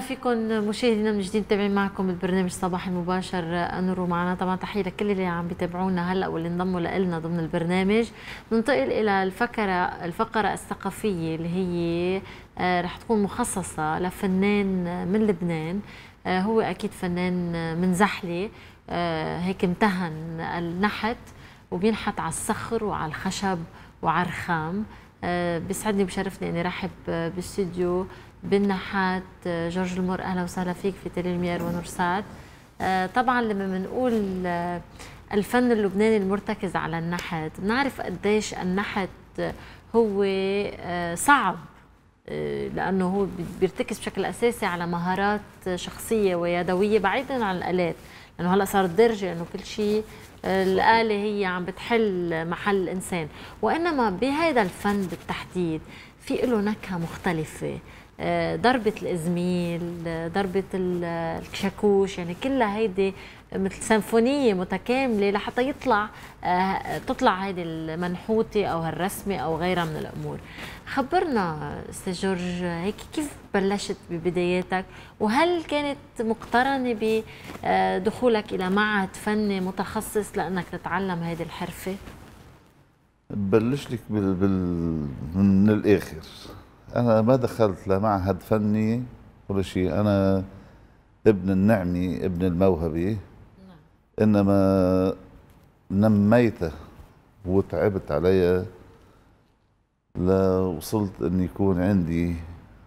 فيكم مشاهدينا من جديد متابعين معكم البرنامج صباح المباشر انور معنا طبعا تحيه لكل اللي عم بيتابعونا هلا واللي انضموا لنا ضمن البرنامج ننتقل الى الفكره الفقره الثقافيه اللي هي آه، رح تكون مخصصه لفنان من لبنان آه، هو اكيد فنان من زحله آه، هيك امتهن النحت وبينحت على الصخر وعلى الخشب وعلى الرخام بيسعدني وبشرفني اني رحب باستديو بالنحات آه، جورج المر اهلا وسهلا فيك في تل المير ونور سعد آه، طبعا لما بنقول آه، الفن اللبناني المرتكز على النحت بنعرف قديش النحت هو صعب لانه هو بيرتكز بشكل اساسي على مهارات شخصيه ويدويه بعيدا عن الالات لانه هلا صار درجه انه كل شيء الاله هي عم بتحل محل الانسان وانما بهذا الفن بالتحديد في له نكهه مختلفه آه، ضربة الإزميل آه، ضربة الكشاكوش يعني كلها هيدي مثل سيمفونية متكاملة لحتى يطلع آه، تطلع هيدي المنحوتة أو هالرسمة أو غيرها من الأمور خبرنا استاذ جورج هيك كيف بلشت ببداياتك وهل كانت مقترنة بدخولك إلى معهد فني متخصص لأنك تتعلم هيدي الحرفة؟ بلش لك بال... بال... من الاخر انا ما دخلت لا معهد فني ولا شيء انا ابن النعمي ابن الموهبه نعم. انما نميته وتعبت عليها لوصلت ان يكون عندي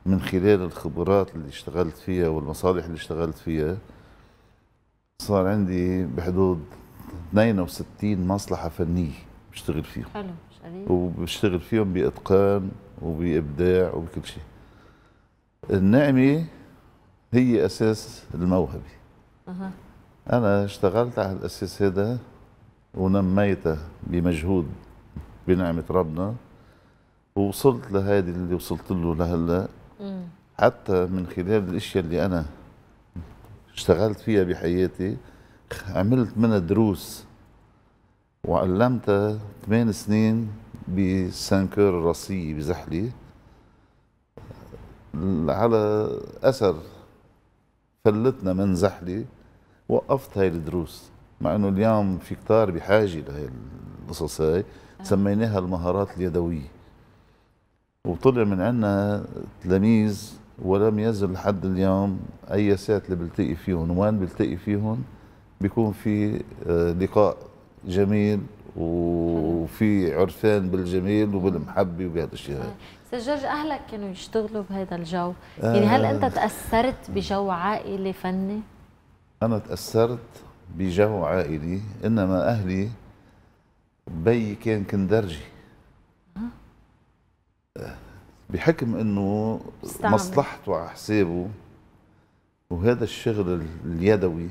من خلال الخبرات اللي اشتغلت فيها والمصالح اللي اشتغلت فيها صار عندي بحدود 62 مصلحة فنية بشتغل فيهم حلو وبشتغل فيهم بإتقان وبابداع وبكل شيء النعمه هي اساس الموهبه أه. انا اشتغلت على الاساس هذا ونميته بمجهود بنعمه ربنا ووصلت لهذه اللي وصلت له لهلا حتى من خلال الاشياء اللي انا اشتغلت فيها بحياتي عملت منها دروس وعلمتها ثمان سنين بسانكور الرصية بزحلي على أثر فلتنا من زحلي وقفت هاي الدروس مع انه اليوم في كتار بحاجه لهي القصص هاي آه. سميناها المهارات اليدويه وطلع من عندنا تلاميذ ولم يزل لحد اليوم اي ساعه اللي بلتقي فيهم وين بلتقي فيهم بيكون في آه، لقاء جميل وفي عرفان بالجميل وبالمحبه وبهذا الشيء هذا آه. جورج اهلك كانوا يشتغلوا بهذا الجو آه يعني هل انت تاثرت بجو عائلي فني انا تاثرت بجو عائلي انما اهلي بي كان كندرجي آه. آه. بحكم انه مصلحته على حسابه وهذا الشغل اليدوي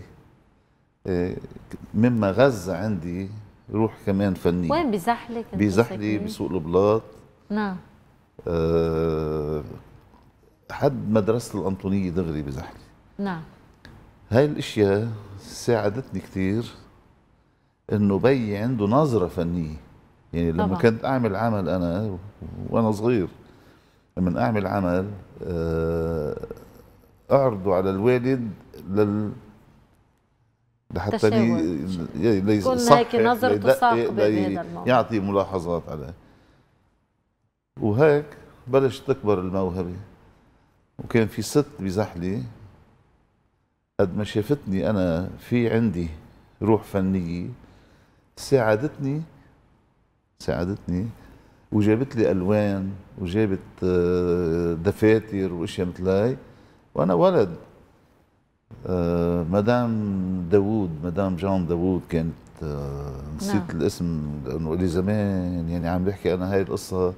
مما غذى عندي روح كمان فنيه وين بزحلك بزحلي بسوق البلاط نعم أه حد مدرسه الانطونيه دغري بزحلي نعم هاي الاشياء ساعدتني كثير انه بي عنده نظره فنيه يعني لما طبعا. كنت اعمل عمل انا وانا صغير لما اعمل عمل أه اعرضه على الوالد لل ده حتى لي ليس هيك نظرة تساق بين الموضوع يعطي ملاحظات عليه وهيك بلشت تكبر الموهبة وكان في ست بزحلي قد ما شافتني أنا في عندي روح فنية ساعدتني ساعدتني وجابت لي ألوان وجابت آه، دفاتر وأشياء مثل هاي وأنا ولد آه، مدام داوود مدام جان داوود كانت آه، نسيت نعم. الاسم لانه لي زمان يعني عم بحكي انا هاي القصه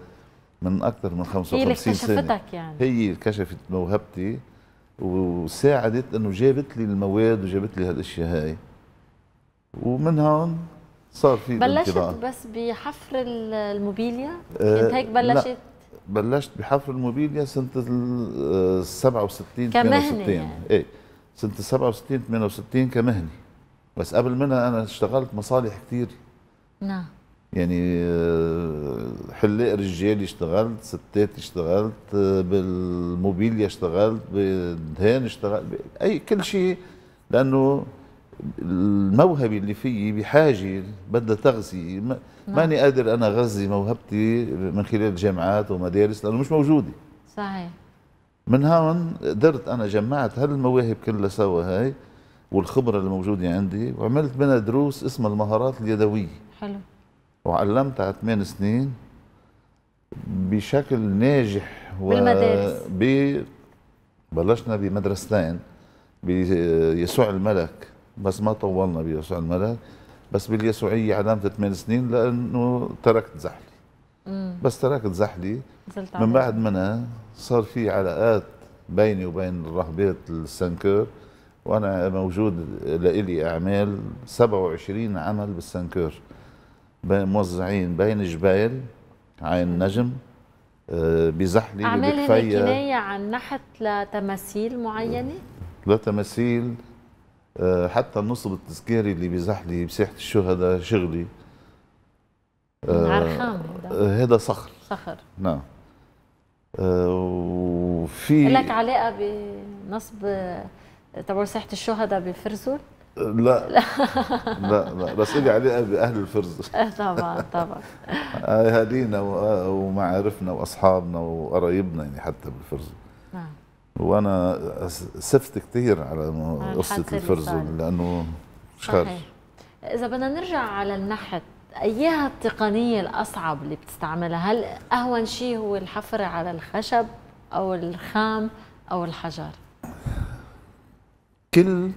من اكثر من 55 سنه هي اللي اكتشفتك سنة. يعني هي كشفت موهبتي وساعدت انه جابت لي المواد وجابت لي هالاشياء هاي ومن هون صار في بلشت بس بحفر الموبيليا كنت آه، هيك بلشت لا. بلشت بحفر الموبيليا سنه ال 67 كمهنه 68 يعني. ايه سنه 67 68 كمهنه بس قبل منها انا اشتغلت مصالح كثير نعم يعني آه، حلاق رجالي اشتغلت ستات اشتغلت آه، بالموبيليا اشتغلت بالدهان اشتغلت اي كل شيء لانه الموهبه اللي فيي بحاجه بدها تغذيه نعم. ماني قادر انا غذي موهبتي من خلال جامعات ومدارس لانه مش موجوده صحيح من هون قدرت انا جمعت هالمواهب كلها سوا هاي والخبره اللي موجوده عندي وعملت منها دروس اسمها المهارات اليدويه حلو وعلمتها ثمان سنين بشكل ناجح و... بالمدارس ب... بلشنا بمدرستين بيسوع الملك بس ما طولنا بيسوع الملك بس باليسوعيه علمت ثمان سنين لانه تركت زحلي مم. بس تركت زحلي زلت من بعد منها صار في علاقات بيني وبين رهبيه السنكور وانا موجود لإلي اعمال 27 عمل بالسنكور بين موزعين بين جبال عين النجم آه، بزحلي اعمال هي كنايه عن نحت لتماثيل معينه؟ لتماثيل آه، حتى النصب التذكاري اللي بزحلي بساحه الشهداء شغلي آه، عرخان هذا صخر صخر نعم وفي لك علاقه بنصب آه، تبع ساحه الشهداء بفرزول؟ لا لا لا بس لي علاقه باهل الفرز آه، طبعا طبعا اهالينا آه، ومعارفنا واصحابنا وقرايبنا يعني حتى بالفرز نعم وانا سفت كثير على قصه الفرز لانه خارج اذا بدنا نرجع على النحت اياها التقنيه الاصعب اللي بتستعملها هل اهون شيء هو الحفر على الخشب او الخام او الحجر كل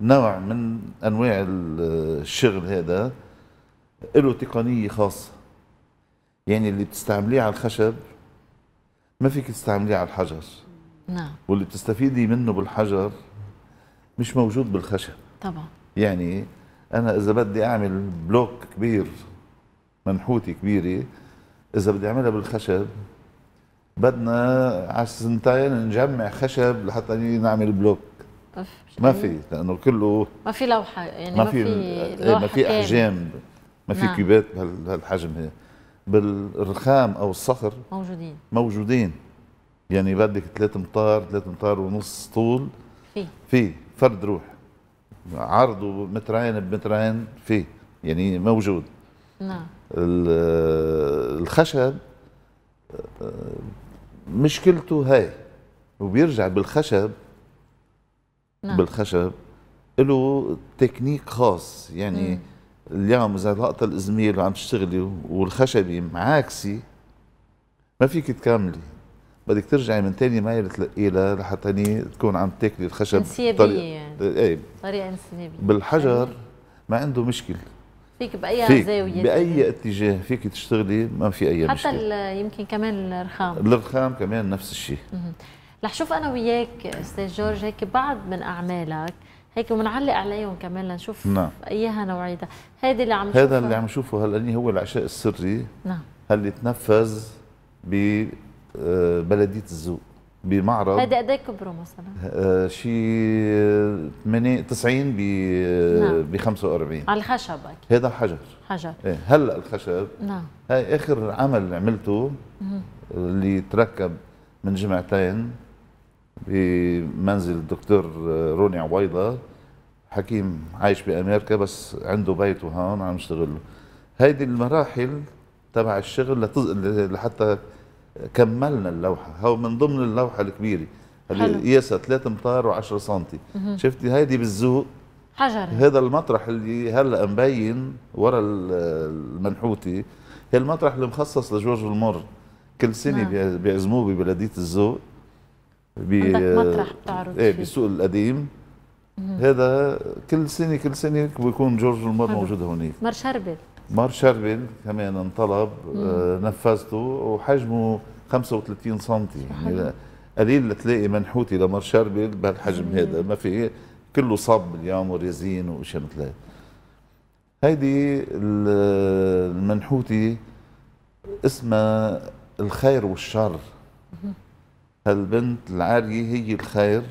نوع من انواع الشغل هذا له تقنيه خاصه يعني اللي بتستعمليه على الخشب ما فيك تستعمليه على الحجر نعم واللي بتستفيدي منه بالحجر مش موجود بالخشب طبعا يعني انا اذا بدي اعمل بلوك كبير منحوته كبيره اذا بدي اعملها بالخشب بدنا على سنتين نجمع خشب لحتى نعمل بلوك طيب، ما في لانه كله ما في لوحه يعني ما في ما في إيه، احجام ما في نعم. كيبات بهالحجم هي بالرخام او الصخر موجودين موجودين يعني بدك ثلاث امتار ثلاث امتار ونص طول في في فرد روح عرضه مترين بمترين فيه يعني موجود نعم الخشب مشكلته هاي وبيرجع بالخشب نعم. بالخشب له تكنيك خاص يعني مم. اليوم اذا لقطه الازميل وعم تشتغلي والخشبه معاكسه ما فيك تكملي بدك ترجعي من ثاني ميل تلقي لها لحتى يعني تكون عم تاكلي الخشب انسيابيه يعني إيه. طريقه انسيابيه بالحجر طيب. ما عنده مشكل فيك باي فيك زاويه باي اتجاه فيك تشتغلي ما في اي حتى مشكله حتى يمكن كمان الرخام الرخام كمان نفس الشيء رح شوف انا وياك استاذ جورج هيك بعض من اعمالك هيك بنعلق عليهم كمان لنشوف نعم. ايها نوعيتها هيدي اللي عم هذا اللي عم نشوفه هلا يعني هو العشاء السري نعم اللي تنفذ ب آه، بلديه الزو بمعرض هذا قد ايه كبره مثلا؟ آه، شيء 90 آه، ب نعم. ب 45 على الخشب اكيد هذا حجر حجر ايه هلا الخشب نعم هاي اخر عمل عملته اللي تركب من جمعتين بمنزل الدكتور روني عويضه حكيم عايش بامريكا بس عنده بيته هون عم يشتغل له هيدي المراحل تبع الشغل لحتى كملنا اللوحه هو من ضمن اللوحه الكبيره اللي قياسها 3 امتار و10 سم شفتي هيدي بالذوق حجر هذا المطرح اللي هلا مبين ورا المنحوتي هي المطرح اللي مخصص لجورج المر كل سنه نعم. بيعزموه ببلديه الذوق عندك مطرح بتعرض ايه بالسوق القديم هذا كل سنه كل سنه بيكون جورج المر موجود هونيك مر شربل مار شربل كمان انطلب آه، نفذته وحجمه 35 سم يعني قليل تلاقي منحوتي لمار شربل بهالحجم هذا ما في كله صب اليوم وريزين واشياء مثل هيك هيدي المنحوتي اسمها الخير والشر هالبنت العارية هي الخير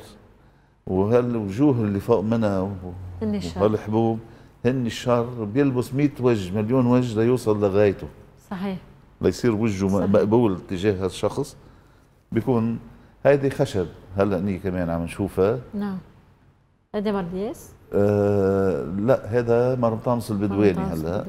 وهالوجوه اللي فوق منها وهالحبوب هن الشر بيلبس 100 وجه مليون وجه ليوصل لغايته صحيح ليصير وجهه صحيح. مقبول تجاه الشخص بيكون هيدي خشب هلا هني كمان عم نشوفها نعم هذا مردياس؟ آه لا هذا مرم طامس البدواني هلا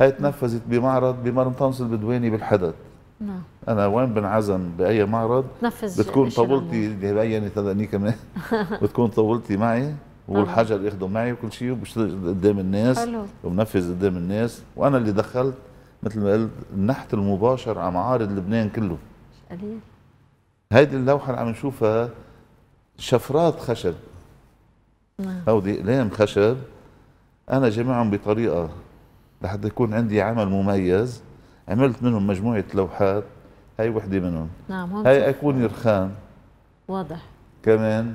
هي تنفذت بمعرض بمرم طامس البدواني بالحدث نعم انا وين بنعزم باي معرض تنفذ بتكون طاولتي بينت هلا كمان بتكون طولتي معي والحجر نعم. ياخده معي وكل شيء وبشتغل قدام الناس حلو. وبنفذ قدام الناس وانا اللي دخلت مثل ما قلت النحت المباشر على معارض لبنان كله مش قليل هيدي اللوحه اللي عم نشوفها شفرات خشب نعم هودي اقلام خشب انا جمعهم بطريقه لحتى يكون عندي عمل مميز عملت منهم مجموعه لوحات هي وحده منهم نعم هي اكون رخام واضح كمان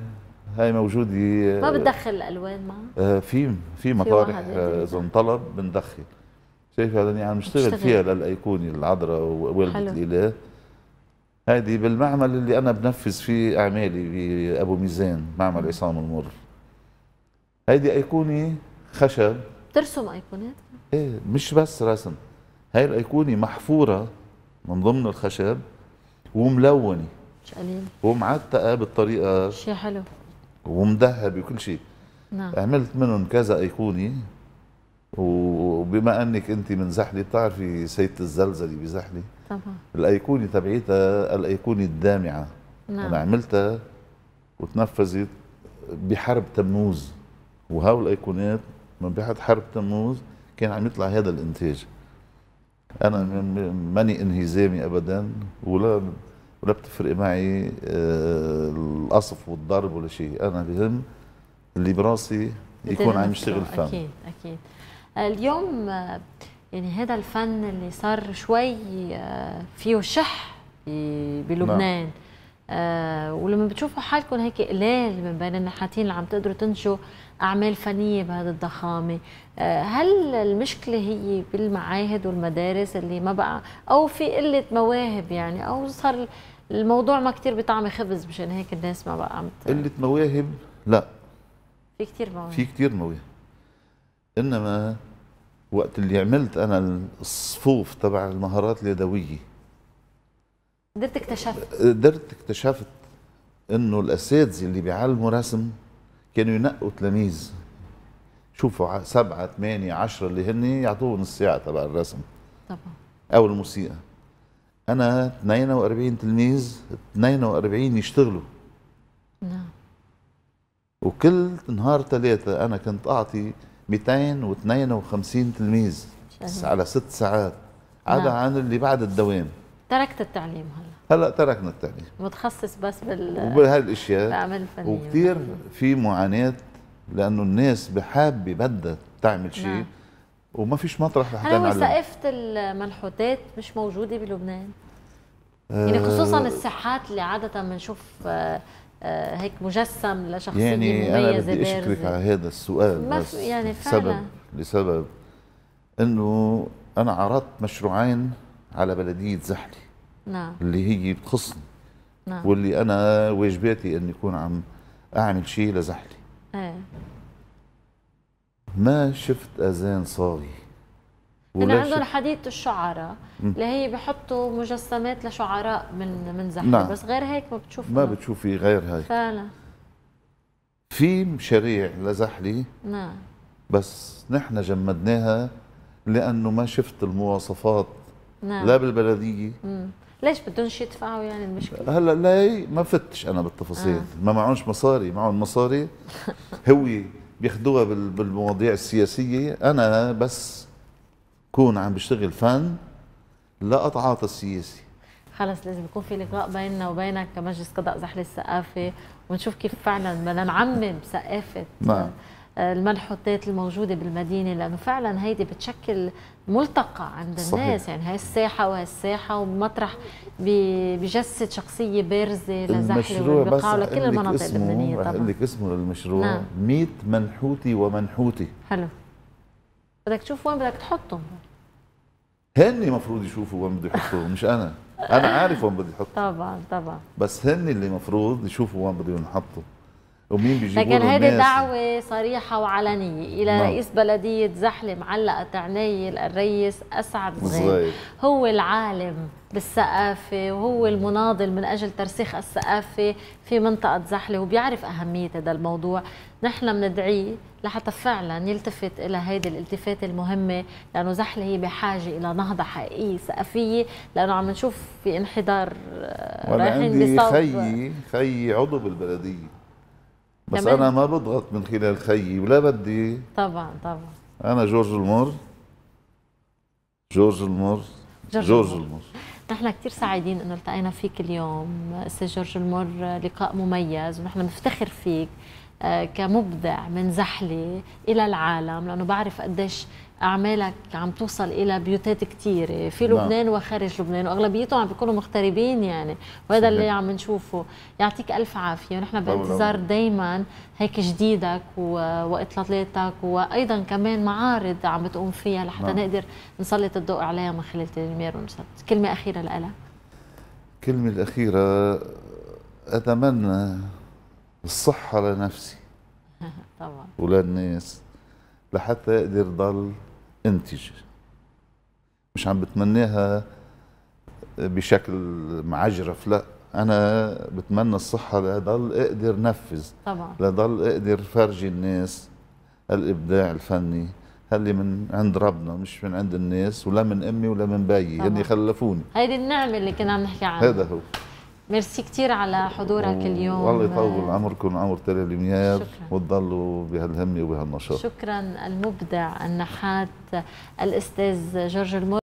هاي موجوده ما بتدخل الالوان معها؟ آه، في في مطارح آه، اذا انطلب بندخل شايف هذا يعني بنشتغل فيها للايقونه العذراء ووالده الاله هيدي بالمعمل اللي انا بنفذ فيه اعمالي بابو ميزان معمل عصام المر هيدي ايقونه خشب بترسم ايقونات؟ ايه مش بس رسم هاي الايقونه محفوره من ضمن الخشب وملونه مش قليل ومعتقه بالطريقه شي حلو ومذهب وكل شيء نعم. عملت منهم كذا ايقونه وبما انك انت من زحله بتعرفي سيده الزلزله بزحله طبعا الايقونه تبعيتها الايقونه الدامعه نعم. انا عملتها وتنفذت بحرب تموز وهو الايقونات من بعد حرب تموز كان عم يطلع هذا الانتاج انا ماني انهزامي ابدا ولا ولا بتفرق معي آه، القصف والضرب ولا شيء انا بهم اللي براسي يكون عم يشتغل فن اكيد اكيد اليوم آه، يعني هذا الفن اللي صار شوي آه، فيه شح بلبنان نعم. ولما بتشوفوا حالكم هيك قلال من بين النحاتين اللي عم تقدروا تنشوا اعمال فنيه بهذه الضخامه هل المشكله هي بالمعاهد والمدارس اللي ما بقى او في قله مواهب يعني او صار الموضوع ما كثير بطعم خبز مشان هيك الناس ما بقى عم قلة مواهب لا في كثير مواهب في كثير مواهب انما وقت اللي عملت انا الصفوف تبع المهارات اليدويه قدرت اكتشفت قدرت اكتشفت انه الاساتذه اللي بيعلموا رسم كانوا ينقوا تلاميذ شوفوا سبعة ثمانية عشرة اللي هن يعطوهم الساعة تبع الرسم طبعا أو الموسيقى انا 42 تلميذ 42 يشتغلوا نعم وكل نهار ثلاثة أنا كنت أعطي 252 تلميذ على ست ساعات عدا نعم. عن اللي بعد الدوام تركت التعليم هلا هلا تركنا التعليم متخصص بس بال وبهالاشياء الاعمال الفنيه وكثير في معاناه لانه الناس بحابه بدها تعمل شيء نعم. وما فيش مطرح رح انا وثائقه المنحوتات مش موجوده بلبنان آه، يعني خصوصا الساحات اللي عاده بنشوف آه، آه، هيك مجسم لشخصيه يعني انا بدي اشكرك على هذا السؤال بس يعني فعلا لسبب لسبب انه انا عرضت مشروعين على بلديه زحله نعم اللي هي بتخصني نعم واللي انا واجباتي اني اكون عم اعمل شيء لزحله ايه ما شفت اذان صاغي انا عندهم حديث الشعراء اللي هي بحطوا مجسمات لشعراء من من زحمه نعم. بس غير هيك ما بتشوف ما بتشوفي غير هيك فعلا في مشاريع لزحلي نعم بس نحن جمدناها لانه ما شفت المواصفات نعم. لا بالبلديه مم. ليش بدهم يدفعوا يعني المشكله؟ هلا لا ما فتش انا بالتفاصيل آه. ما معهمش مصاري معهم مصاري هو بياخدوها بالمواضيع السياسيه انا بس كون عم بشتغل فن لا اتعاطى السياسي خلص لازم يكون في لقاء بيننا وبينك كمجلس قضاء زحل الثقافه ونشوف كيف فعلا بدنا نعمم ثقافه نعم المنحوتات الموجوده بالمدينه لانه فعلا هيدي بتشكل ملتقى عند الناس صحيح. يعني هاي الساحه وهي الساحه ومطرح بجسد شخصيه بارزه لزحله والبقاع لكل المناطق اللبنانيه طبعا لك اسمه للمشروع نعم. 100 منحوتي ومنحوتي حلو بدك تشوف وين بدك تحطهم هن المفروض يشوفوا وين بده يحطوا مش انا انا عارف وين بدي احطهم طبعا طبعا بس هن اللي المفروض يشوفوا وين بده ينحطوا ومين بيجيبوا لكن هذه دعوه صريحه وعلنيه الى نعم. رئيس بلديه زحلة معلقة عناية الرئيس اسعد زغير هو العالم بالثقافه وهو المناضل من اجل ترسيخ الثقافه في منطقه زحله وبيعرف اهميه هذا الموضوع نحن بندعيه لحتى فعلا يلتفت الى هيدي الالتفات المهمه لانه زحله هي بحاجه الى نهضه حقيقيه ثقافيه لانه عم نشوف في انحدار آه، رايحين بصوت خيي خيي عضو بالبلديه بس تمام. انا ما بضغط من خلال خيي ولا بدي طبعا طبعا انا جورج المر جورج المر جورج, جورج المر. المر نحن كثير سعيدين انه التقينا فيك اليوم استاذ جورج المر لقاء مميز ونحن بنفتخر فيك آه، كمبدع من زحله الى العالم لانه بعرف قديش اعمالك عم توصل الى بيوتات كثيره في نعم. لبنان نعم. وخارج لبنان واغلبيتهم عم بيكونوا مغتربين يعني وهذا اللي عم نشوفه يعطيك الف عافيه ونحن بانتظار دائما هيك جديدك واطلالاتك وايضا كمان معارض عم بتقوم فيها لحتى نعم. نقدر نسلط الضوء عليها من خلال تلمير ونسلط كلمه اخيره لك كلمه الاخيره اتمنى الصحة لنفسي طبعا وللناس لحتى اقدر ضل انتج مش عم بتمناها بشكل معجرف لا انا بتمنى الصحه لضل اقدر نفذ طبعا لضل اقدر فرجي الناس الابداع الفني هاللي من عند ربنا مش من عند الناس ولا من امي ولا من بيي هن خلفوني هيدي النعمه اللي كنا عم نحكي عنها هذا هو ميرسي كثير على حضورك اليوم والله يطول عمركم عمر تلال منير وتضلوا بهالهمه وبهالنشاط شكرا المبدع النحات الاستاذ جورج المر